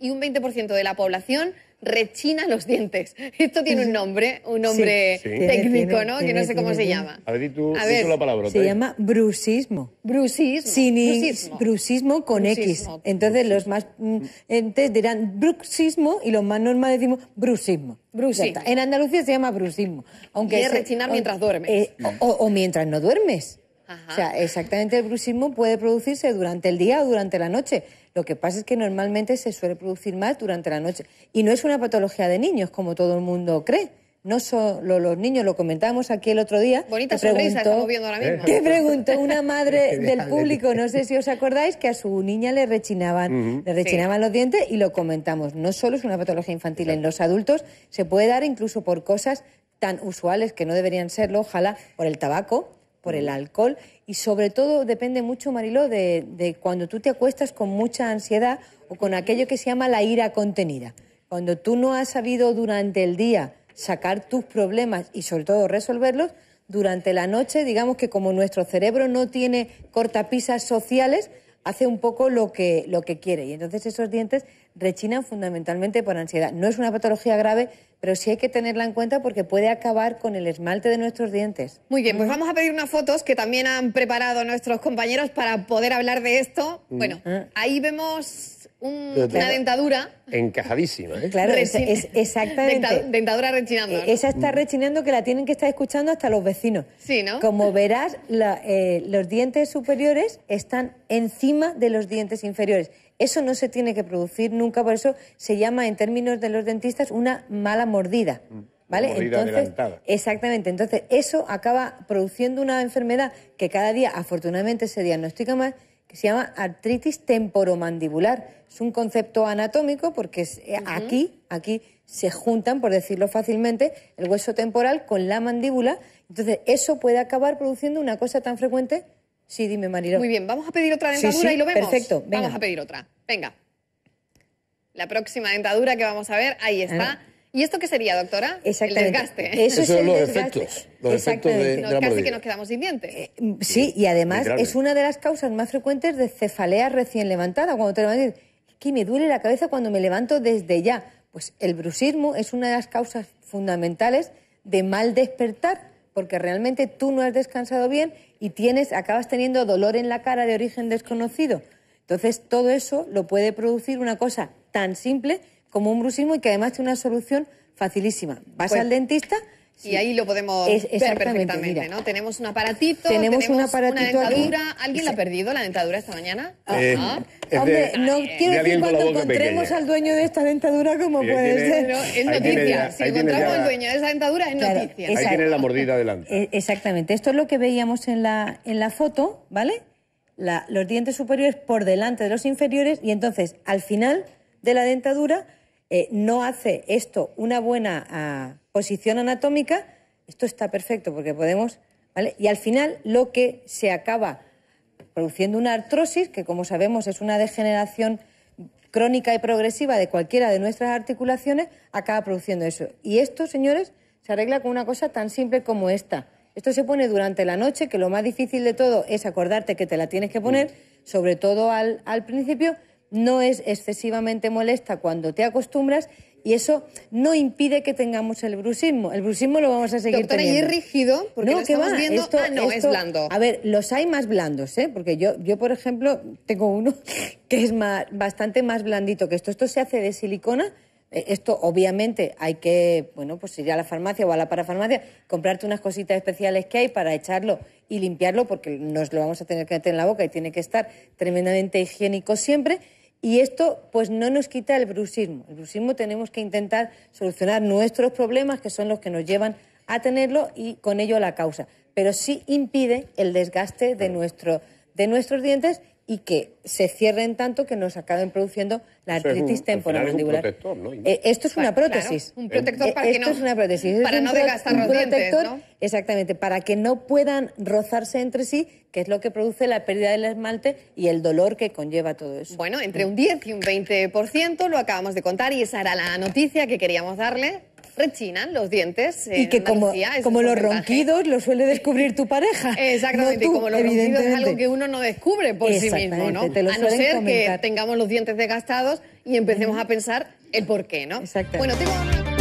y un 20% de la población rechina los dientes. Esto tiene un nombre, un nombre técnico, ¿no? que no sé cómo se llama. A ver, tú, a la palabra. Se llama bruxismo. Brucismo. sin con X. Entonces los más mm, entes dirán bruxismo y los más normales decimos brucismo. En Andalucía se llama brucismo. Aunque es rechinar mientras duermes. Eh, o, mientras no duermes. O sea, exactamente el bruxismo puede producirse durante el día o durante la noche. Lo que pasa es que normalmente se suele producir más durante la noche. Y no es una patología de niños, como todo el mundo cree. No solo los niños, lo comentábamos aquí el otro día. Bonita estamos viendo ahora mismo. Que preguntó una madre del público, no sé si os acordáis, que a su niña le rechinaban, le rechinaban los dientes y lo comentamos. No solo es una patología infantil, en los adultos se puede dar incluso por cosas tan usuales que no deberían serlo, ojalá por el tabaco, por el mm. alcohol y sobre todo depende mucho, Marilo, de, de cuando tú te acuestas con mucha ansiedad o con aquello que se llama la ira contenida. Cuando tú no has sabido durante el día sacar tus problemas y sobre todo resolverlos, durante la noche, digamos que como nuestro cerebro no tiene cortapisas sociales, hace un poco lo que, lo que quiere. Y entonces esos dientes rechinan fundamentalmente por ansiedad. No es una patología grave, pero sí hay que tenerla en cuenta porque puede acabar con el esmalte de nuestros dientes. Muy bien, pues vamos a pedir unas fotos que también han preparado nuestros compañeros para poder hablar de esto. Mm. Bueno, ah. ahí vemos eh, una dentadura. Encajadísima, ¿eh? Claro, exactamente. dentadura rechinando. Eh, Esa está rechinando que la tienen que estar escuchando hasta los vecinos. Sí, ¿no? Como verás, eh, los dientes superiores están encima de los dientes inferiores. Eso no se tiene que producir nunca, por eso se llama en términos de los dentistas una mala mordida. Mm, ¿Vale? Entonces, Exactamente. Entonces, eso acaba produciendo una enfermedad que cada día afortunadamente se diagnostica más se llama artritis temporomandibular. Es un concepto anatómico porque es, eh, aquí, aquí se juntan, por decirlo fácilmente, el hueso temporal con la mandíbula. Entonces, eso puede acabar produciendo una cosa tan frecuente. Sí, dime, Mariló. Muy bien, vamos a pedir otra dentadura y lo vemos. Perfecto, Vamos a pedir otra. Venga. La próxima dentadura que vamos a ver, ahí está. ¿Y esto qué sería, doctora? Exactamente. El desgaste. Eso, son es, los efectos. Los efectos de, que nos quedamos sin dientes. Eh, mm, sí, y además es una de las causas más frecuentes de cefalea recién levantada. Cuando te levantas, decir, que me duele la cabeza cuando me levanto desde ya. Pues el bruxismo es una de las causas fundamentales de mal despertar, porque realmente tú no has descansado bien y tienes, acabas teniendo dolor en la cara de origen desconocido. Entonces, todo eso lo puede producir una cosa tan simple como un brusismo y que además tiene una solución facilísima. Vas pues, al dentista. Y ahí lo podemos ver perfectamente, Tenemos un aparatito, tenemos, un aparatito una dentadura. Aquí. ¿Alguien la ha perdido, la dentadura, esta mañana? Ah, eh, ah. Hombre, no quiero decir cuando encontremos al dueño de esta dentadura, como puede ser. es noticia. si encontramos al dueño de esa dentadura, es noticia. Ahí tiene la mordida adelante. Eh, exactamente. Esto es lo que veíamos en la, en la foto, ¿vale? los dientes superiores por delante de los inferiores y entonces, al final de la dentadura eh, no hace esto una buena ah, posición anatómica, esto está perfecto porque podemos, Y al final lo que se acaba produciendo una artrosis, que como sabemos es una degeneración crónica y progresiva de cualquiera de nuestras articulaciones, acaba produciendo eso. Y esto, señores, se arregla con una cosa tan simple como esta. Esto se pone durante la noche, que lo más difícil de todo es acordarte que te la tienes que poner, mm. sobre todo al principio, no es excesivamente molesta cuando te acostumbras y eso no impide que tengamos el brusismo. El brusismo lo vamos a seguir Doctora, teniendo. ¿y es rígido? Porque lo estamos viendo, ah, no, es blando. A ver, los hay más blandos, ¿eh? Porque yo, yo por ejemplo, tengo uno que es más, bastante más blandito que esto. Esto se hace de silicona, eh, esto obviamente hay que, bueno, pues ir a la farmacia o a la parafarmacia, comprarte unas cositas especiales que hay para echarlo y limpiarlo porque nos lo vamos a tener que meter en la boca y tiene que estar tremendamente higiénico siempre. Y esto pues no nos quita el bruxismo. El bruxismo tenemos que intentar solucionar nuestros problemas, que son los que nos llevan a tenerlo y con ello la causa. Pero sí impide el desgaste de, nuestro, de nuestros dientes y que se cierren tanto que nos acaben produciendo la artritis temporal Es eh, esto es una prótesis. un protector eh, para esto no, es una prótesis. Para no desgastar protector, Exactamente, para que no puedan rozarse entre sí, que es lo que produce la pérdida del esmalte y el dolor que conlleva todo eso. Bueno, entre un 10 y un 20% lo acabamos de contar y esa era la noticia que queríamos darle rechinan los dientes. Y que como, los ronquidos lo suele descubrir tu pareja. Exactamente, y como los ronquidos es algo que uno no descubre por sí mismo, ¿no? a no ser que tengamos los dientes desgastados y empecemos a pensar el por qué, ¿no? Exactamente. Bueno, tengo...